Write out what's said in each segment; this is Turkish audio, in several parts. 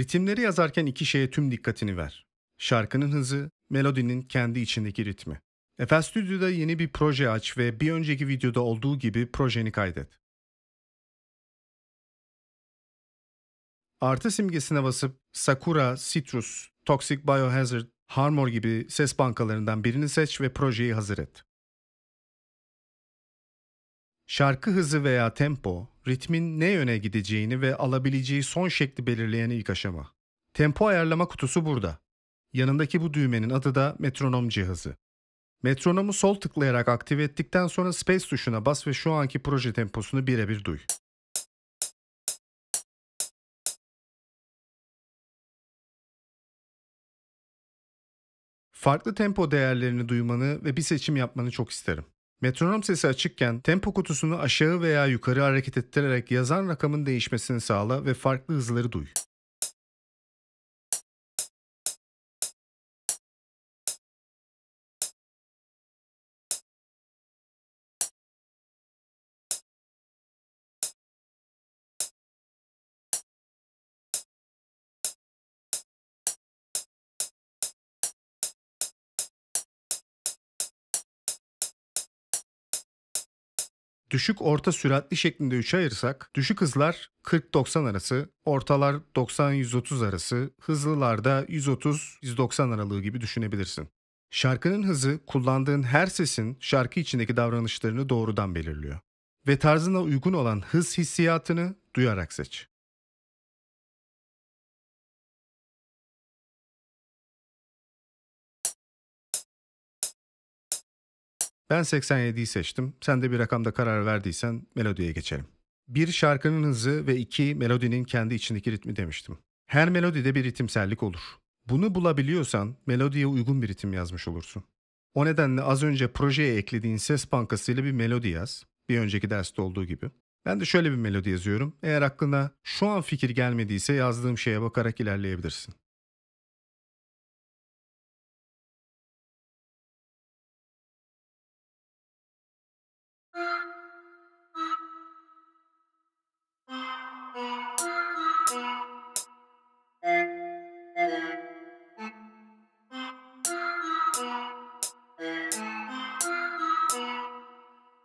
Ritimleri yazarken iki şeye tüm dikkatini ver. Şarkının hızı, melodinin kendi içindeki ritmi. Efes Stüdyo'da yeni bir proje aç ve bir önceki videoda olduğu gibi projeni kaydet. Artı simgesine basıp Sakura, Citrus, Toxic Biohazard, Harmor gibi ses bankalarından birini seç ve projeyi hazır et. Şarkı hızı veya tempo, ritmin ne yöne gideceğini ve alabileceği son şekli belirleyen ilk aşama. Tempo ayarlama kutusu burada. Yanındaki bu düğmenin adı da metronom cihazı. Metronomu sol tıklayarak aktive ettikten sonra space tuşuna bas ve şu anki proje temposunu birebir duy. Farklı tempo değerlerini duymanı ve bir seçim yapmanı çok isterim. Metronom sesi açıkken tempo kutusunu aşağı veya yukarı hareket ettirerek yazan rakamın değişmesini sağla ve farklı hızları duy. düşük orta süratli şeklinde 3'e ayırsak düşük hızlar 40-90 arası, ortalar 90-130 arası, hızlılarda 130-190 aralığı gibi düşünebilirsin. Şarkının hızı kullandığın her sesin şarkı içindeki davranışlarını doğrudan belirliyor ve tarzına uygun olan hız hissiyatını duyarak seç. Ben 87'yi seçtim. Sen de bir rakamda karar verdiysen melodiye geçelim. Bir şarkının hızı ve iki melodinin kendi içindeki ritmi demiştim. Her melodide bir ritimsellik olur. Bunu bulabiliyorsan melodiye uygun bir ritim yazmış olursun. O nedenle az önce projeye eklediğin ses bankasıyla bir melodi yaz. Bir önceki derste olduğu gibi. Ben de şöyle bir melodi yazıyorum. Eğer aklına şu an fikir gelmediyse yazdığım şeye bakarak ilerleyebilirsin.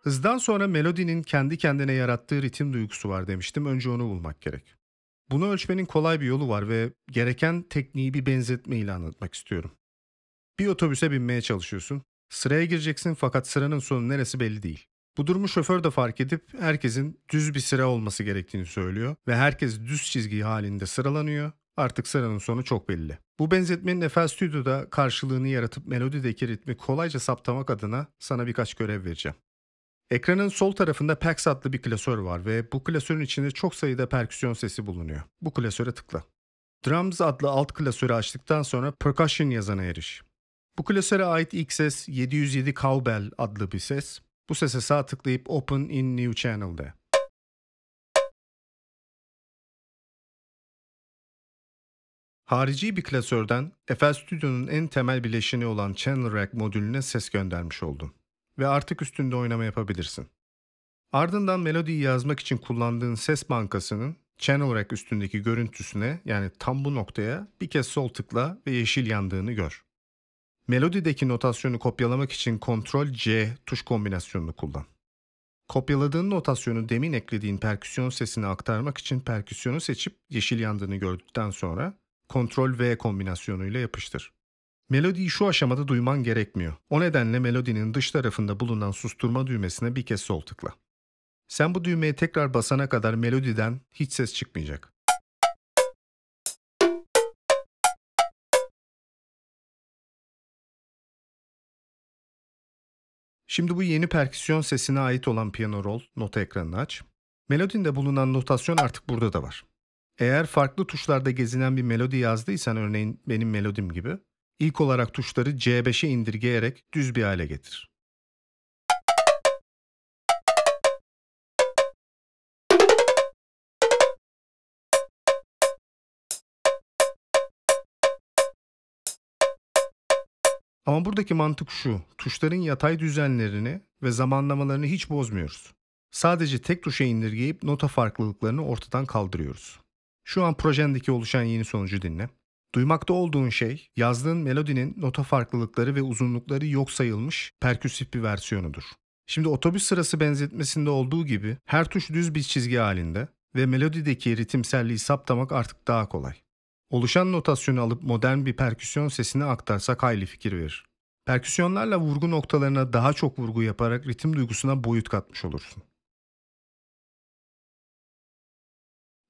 Hızdan sonra melodinin kendi kendine yarattığı ritim duygusu var demiştim. Önce onu bulmak gerek. Bunu ölçmenin kolay bir yolu var ve gereken tekniği bir benzetme ile anlatmak istiyorum. Bir otobüse binmeye çalışıyorsun. Sıraya gireceksin fakat sıranın sonu neresi belli değil. Bu durumu şoför de fark edip herkesin düz bir sıra olması gerektiğini söylüyor ve herkes düz çizgi halinde sıralanıyor. Artık sıranın sonu çok belli. Bu benzetmenin Eiffel Studio'da karşılığını yaratıp melodideki ritmi kolayca saptamak adına sana birkaç görev vereceğim. Ekranın sol tarafında PAX adlı bir klasör var ve bu klasörün içinde çok sayıda perküsyon sesi bulunuyor. Bu klasöre tıkla. Drums adlı alt klasörü açtıktan sonra Percussion yazana eriş. Bu klasöre ait ilk ses 707 Cowbell adlı bir ses. Bu sese sağ tıklayıp Open in New Channel de. Harici bir klasörden FL Studio'nun en temel bileşeni olan Channel Rack modülüne ses göndermiş oldum ve artık üstünde oynama yapabilirsin. Ardından melodiyi yazmak için kullandığın ses bankasının channel rack üstündeki görüntüsüne yani tam bu noktaya bir kez sol tıkla ve yeşil yandığını gör. Melodideki notasyonu kopyalamak için Ctrl C tuş kombinasyonunu kullan. Kopyaladığın notasyonu demin eklediğin perküsyon sesine aktarmak için perküsyonu seçip yeşil yandığını gördükten sonra Ctrl V kombinasyonuyla yapıştır. Melodiyi şu aşamada duyman gerekmiyor. O nedenle melodinin dış tarafında bulunan susturma düğmesine bir kez sol tıkla. Sen bu düğmeye tekrar basana kadar melodiden hiç ses çıkmayacak. Şimdi bu yeni perküsyon sesine ait olan piyano rol nota ekranını aç. Melodinde bulunan notasyon artık burada da var. Eğer farklı tuşlarda gezinen bir melodi yazdıysan örneğin benim melodim gibi İlk olarak tuşları C5'e indirgeyerek düz bir hale getir. Ama buradaki mantık şu, tuşların yatay düzenlerini ve zamanlamalarını hiç bozmuyoruz. Sadece tek tuşa indirgeyip nota farklılıklarını ortadan kaldırıyoruz. Şu an projendeki oluşan yeni sonucu dinle. Duymakta olduğun şey yazdığın melodinin nota farklılıkları ve uzunlukları yok sayılmış perküsif bir versiyonudur. Şimdi otobüs sırası benzetmesinde olduğu gibi her tuş düz bir çizgi halinde ve melodideki ritimselliği saptamak artık daha kolay. Oluşan notasyonu alıp modern bir perküsyon sesine aktarsak hayli fikir verir. Perküsyonlarla vurgu noktalarına daha çok vurgu yaparak ritim duygusuna boyut katmış olursun.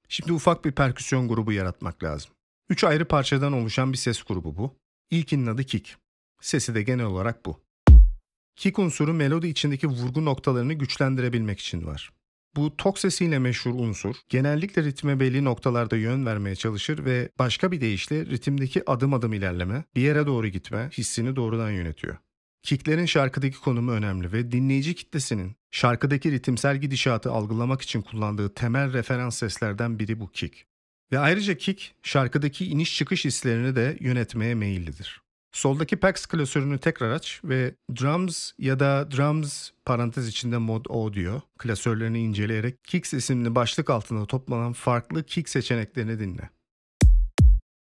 Şimdi ufak bir perküsyon grubu yaratmak lazım. Üç ayrı parçadan oluşan bir ses grubu bu. İlkinin adı kick. Sesi de genel olarak bu. Kick unsuru melodi içindeki vurgu noktalarını güçlendirebilmek için var. Bu tok sesiyle meşhur unsur genellikle ritme belli noktalarda yön vermeye çalışır ve başka bir deyişle ritimdeki adım adım ilerleme, bir yere doğru gitme hissini doğrudan yönetiyor. Kicklerin şarkıdaki konumu önemli ve dinleyici kitlesinin şarkıdaki ritimsel gidişatı algılamak için kullandığı temel referans seslerden biri bu kick. Ve ayrıca Kick şarkıdaki iniş çıkış hislerini de yönetmeye meyillidir. Soldaki Pax klasörünü tekrar aç ve Drums ya da Drums parantez içinde Mod O diyor. Klasörlerini inceleyerek Kicks isimli başlık altında toplanan farklı kick seçeneklerini dinle.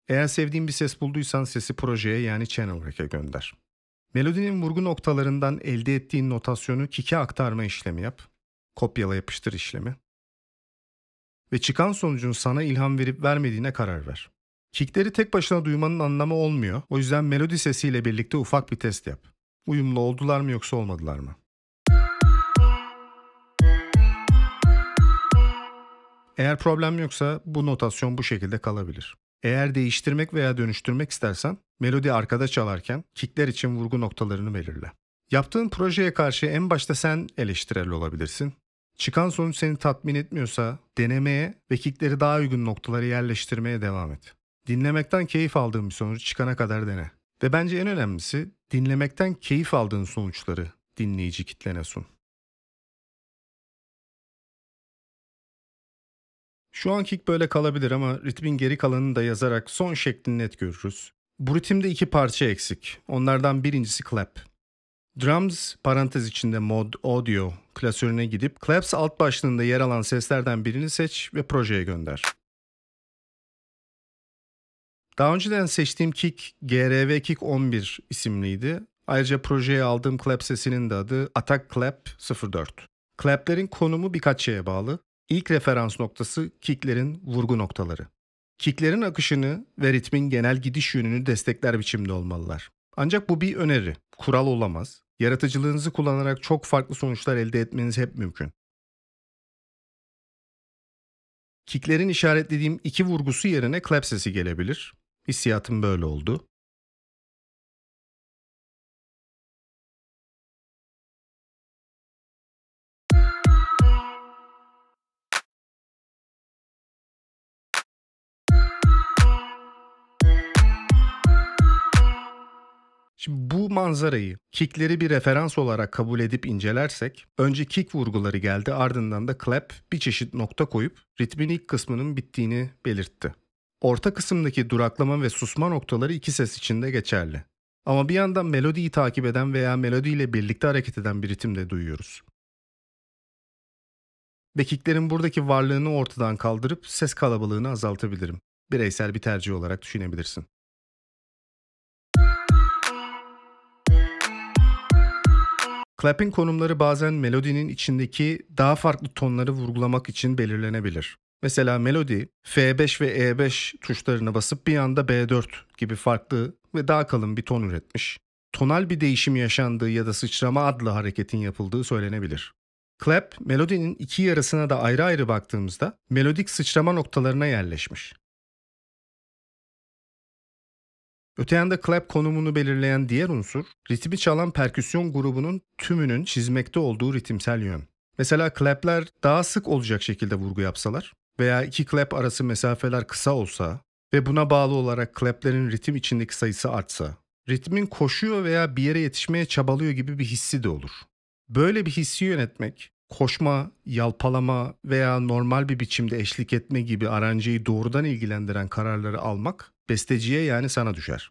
Eğer sevdiğin bir ses bulduysan sesi projeye yani Channel Rack'e gönder. Melodinin vurgu noktalarından elde ettiğin notasyonu kike aktarma işlemi yap. Kopyala yapıştır işlemi ve çıkan sonucun sana ilham verip vermediğine karar ver. Kickleri tek başına duymanın anlamı olmuyor. O yüzden melodi sesiyle birlikte ufak bir test yap. Uyumlu oldular mı yoksa olmadılar mı? Eğer problem yoksa bu notasyon bu şekilde kalabilir. Eğer değiştirmek veya dönüştürmek istersen melodi arkada çalarken kickler için vurgu noktalarını belirle. Yaptığın projeye karşı en başta sen eleştirel olabilirsin Çıkan sonuç seni tatmin etmiyorsa denemeye ve kickleri daha uygun noktalara yerleştirmeye devam et. Dinlemekten keyif aldığın bir sonucu çıkana kadar dene. Ve bence en önemlisi dinlemekten keyif aldığın sonuçları dinleyici kitlene sun. Şu an kick böyle kalabilir ama ritmin geri kalanını da yazarak son şeklini net görürüz. Bu ritimde iki parça eksik. Onlardan birincisi clap. Drums parantez içinde mod, audio klasörüne gidip Claps alt başlığında yer alan seslerden birini seç ve projeye gönder. Daha önceden seçtiğim kick GRV Kick 11 isimliydi. Ayrıca projeye aldığım clap sesinin de adı Attack Clap 04. Clap'lerin konumu birkaç şeye bağlı. İlk referans noktası kicklerin vurgu noktaları. Kicklerin akışını ve ritmin genel gidiş yönünü destekler biçimde olmalılar. Ancak bu bir öneri, kural olamaz. Yaratıcılığınızı kullanarak çok farklı sonuçlar elde etmeniz hep mümkün. Kicklerin işaretlediğim iki vurgusu yerine clap sesi gelebilir. Hissiyatım böyle oldu. Şimdi bu manzarayı kickleri bir referans olarak kabul edip incelersek önce kick vurguları geldi ardından da clap bir çeşit nokta koyup ritmin ilk kısmının bittiğini belirtti. Orta kısımdaki duraklama ve susma noktaları iki ses içinde geçerli. Ama bir yandan melodiyi takip eden veya melodiyle birlikte hareket eden bir ritim de duyuyoruz. Bekiklerin buradaki varlığını ortadan kaldırıp ses kalabalığını azaltabilirim. Bireysel bir tercih olarak düşünebilirsin. Clap'in konumları bazen melodinin içindeki daha farklı tonları vurgulamak için belirlenebilir. Mesela melodi F5 ve E5 tuşlarına basıp bir anda B4 gibi farklı ve daha kalın bir ton üretmiş. Tonal bir değişim yaşandığı ya da sıçrama adlı hareketin yapıldığı söylenebilir. Clap, melodinin iki yarısına da ayrı ayrı baktığımızda melodik sıçrama noktalarına yerleşmiş. Öte yanda clap konumunu belirleyen diğer unsur, ritmi çalan perküsyon grubunun tümünün çizmekte olduğu ritimsel yön. Mesela clap'ler daha sık olacak şekilde vurgu yapsalar veya iki clap arası mesafeler kısa olsa ve buna bağlı olarak clap'lerin ritim içindeki sayısı artsa, ritmin koşuyor veya bir yere yetişmeye çabalıyor gibi bir hissi de olur. Böyle bir hissi yönetmek, koşma, yalpalama veya normal bir biçimde eşlik etme gibi aranjeyi doğrudan ilgilendiren kararları almak besteciye yani sana düşer.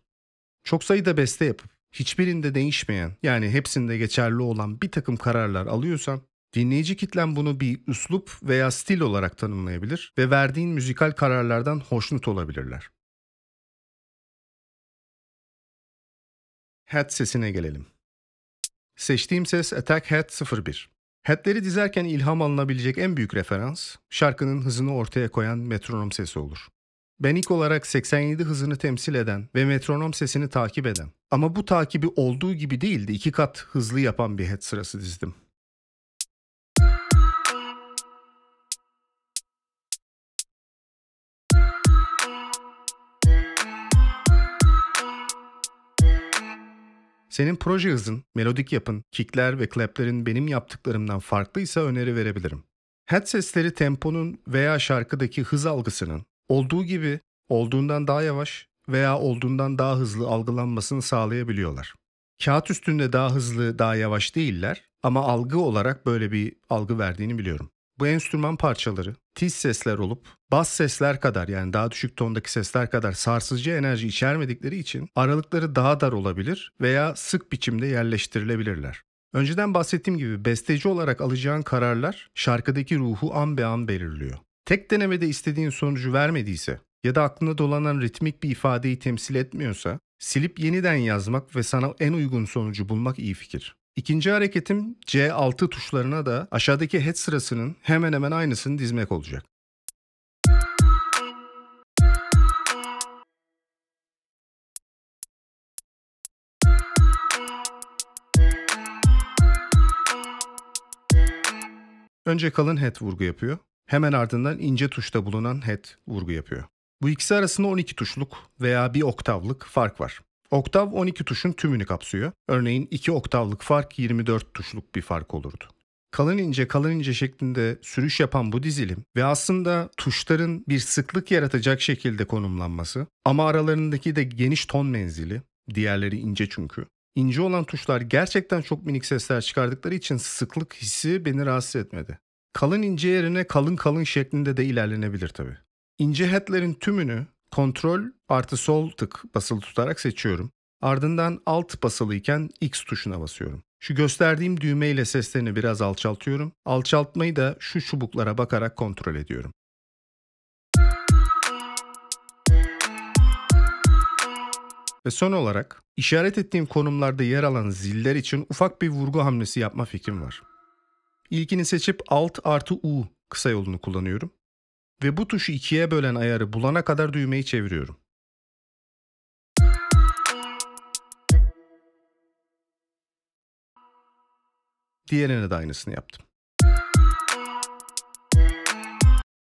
Çok sayıda beste yapıp hiçbirinde değişmeyen yani hepsinde geçerli olan bir takım kararlar alıyorsan dinleyici kitlen bunu bir üslup veya stil olarak tanımlayabilir ve verdiğin müzikal kararlardan hoşnut olabilirler. Head sesine gelelim. Seçtiğim ses Attack Head 01. Headleri dizerken ilham alınabilecek en büyük referans şarkının hızını ortaya koyan metronom sesi olur. Ben ilk olarak 87 hızını temsil eden ve metronom sesini takip eden ama bu takibi olduğu gibi değildi iki kat hızlı yapan bir head sırası dizdim. Senin proje hızın, melodik yapın, kickler ve claplerin benim yaptıklarımdan farklıysa öneri verebilirim. Head sesleri temponun veya şarkıdaki hız algısının olduğu gibi olduğundan daha yavaş veya olduğundan daha hızlı algılanmasını sağlayabiliyorlar. Kağıt üstünde daha hızlı, daha yavaş değiller ama algı olarak böyle bir algı verdiğini biliyorum. Bu enstrüman parçaları tiz sesler olup bas sesler kadar yani daha düşük tondaki sesler kadar sarsıcı enerji içermedikleri için aralıkları daha dar olabilir veya sık biçimde yerleştirilebilirler. Önceden bahsettiğim gibi besteci olarak alacağın kararlar şarkıdaki ruhu an be an belirliyor. Tek denemede istediğin sonucu vermediyse ya da aklına dolanan ritmik bir ifadeyi temsil etmiyorsa silip yeniden yazmak ve sana en uygun sonucu bulmak iyi fikir. İkinci hareketim C6 tuşlarına da aşağıdaki head sırasının hemen hemen aynısını dizmek olacak. Önce kalın head vurgu yapıyor. Hemen ardından ince tuşta bulunan head vurgu yapıyor. Bu ikisi arasında 12 tuşluk veya bir oktavlık fark var. Oktav 12 tuşun tümünü kapsıyor. Örneğin 2 oktavlık fark 24 tuşluk bir fark olurdu. Kalın ince kalın ince şeklinde sürüş yapan bu dizilim ve aslında tuşların bir sıklık yaratacak şekilde konumlanması ama aralarındaki de geniş ton menzili, diğerleri ince çünkü. İnce olan tuşlar gerçekten çok minik sesler çıkardıkları için sıklık hissi beni rahatsız etmedi. Kalın ince yerine kalın kalın şeklinde de ilerlenebilir tabi. İnce hatlerin tümünü kontrol artı sol tık basılı tutarak seçiyorum. Ardından alt basılıyken X tuşuna basıyorum. Şu gösterdiğim düğmeyle seslerini biraz alçaltıyorum. Alçaltmayı da şu çubuklara bakarak kontrol ediyorum. Ve son olarak işaret ettiğim konumlarda yer alan ziller için ufak bir vurgu hamlesi yapma fikrim var. İlkini seçip Alt artı U kısa yolunu kullanıyorum. Ve bu tuşu ikiye bölen ayarı bulana kadar düğmeyi çeviriyorum. Diğerine de aynısını yaptım.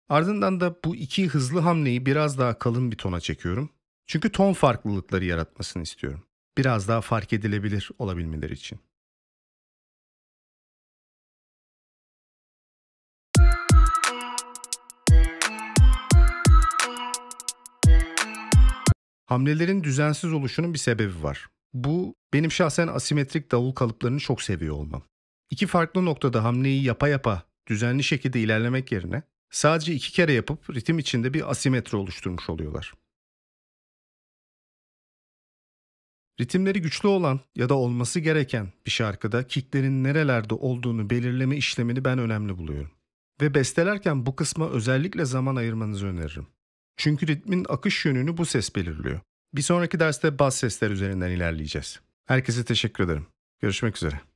Ardından da bu iki hızlı hamleyi biraz daha kalın bir tona çekiyorum. Çünkü ton farklılıkları yaratmasını istiyorum. Biraz daha fark edilebilir olabilmeleri için. Hamlelerin düzensiz oluşunun bir sebebi var. Bu benim şahsen asimetrik davul kalıplarını çok seviyor olmam. İki farklı noktada hamleyi yapa yapa düzenli şekilde ilerlemek yerine sadece iki kere yapıp ritim içinde bir asimetri oluşturmuş oluyorlar. Ritimleri güçlü olan ya da olması gereken bir şarkıda kicklerin nerelerde olduğunu belirleme işlemini ben önemli buluyorum. Ve bestelerken bu kısma özellikle zaman ayırmanızı öneririm. Çünkü ritmin akış yönünü bu ses belirliyor. Bir sonraki derste bas sesler üzerinden ilerleyeceğiz. Herkese teşekkür ederim. Görüşmek üzere.